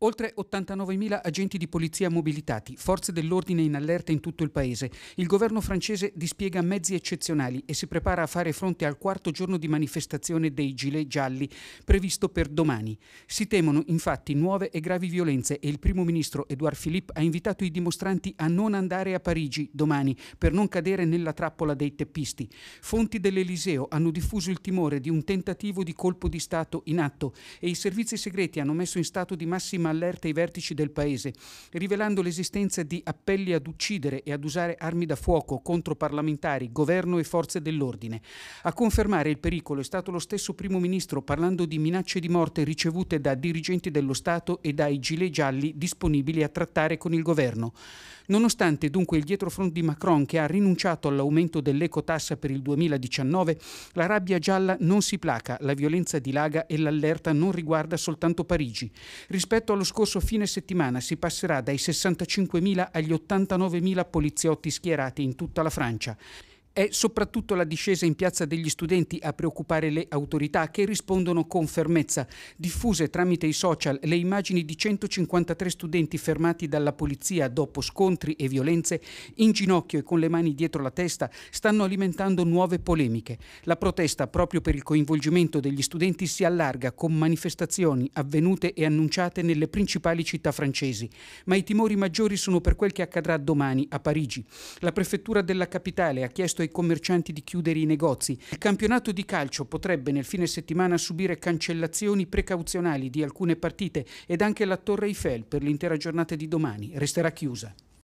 Oltre 89.000 agenti di polizia mobilitati, forze dell'ordine in allerta in tutto il paese. Il governo francese dispiega mezzi eccezionali e si prepara a fare fronte al quarto giorno di manifestazione dei gilet gialli previsto per domani. Si temono infatti nuove e gravi violenze e il primo ministro Edouard Philippe ha invitato i dimostranti a non andare a Parigi domani per non cadere nella trappola dei teppisti. Fonti dell'Eliseo hanno diffuso il timore di un tentativo di colpo di Stato in atto e i servizi segreti hanno messo in stato di massima massima allerta i vertici del paese, rivelando l'esistenza di appelli ad uccidere e ad usare armi da fuoco contro parlamentari, governo e forze dell'ordine. A confermare il pericolo è stato lo stesso primo ministro parlando di minacce di morte ricevute da dirigenti dello Stato e dai gilet gialli disponibili a trattare con il governo. Nonostante dunque il dietrofront di Macron che ha rinunciato all'aumento dell'ecotassa per il 2019, la rabbia gialla non si placa, la violenza dilaga e l'allerta non riguarda soltanto Parigi. Rispetto lo scorso fine settimana si passerà dai 65.000 agli 89.000 poliziotti schierati in tutta la Francia. È soprattutto la discesa in piazza degli studenti a preoccupare le autorità che rispondono con fermezza. Diffuse tramite i social le immagini di 153 studenti fermati dalla polizia dopo scontri e violenze, in ginocchio e con le mani dietro la testa, stanno alimentando nuove polemiche. La protesta proprio per il coinvolgimento degli studenti si allarga con manifestazioni avvenute e annunciate nelle principali città francesi. Ma i timori maggiori sono per quel che accadrà domani a Parigi. La prefettura della capitale ha chiesto ai ai commercianti di chiudere i negozi. Il campionato di calcio potrebbe nel fine settimana subire cancellazioni precauzionali di alcune partite ed anche la Torre Eiffel per l'intera giornata di domani resterà chiusa.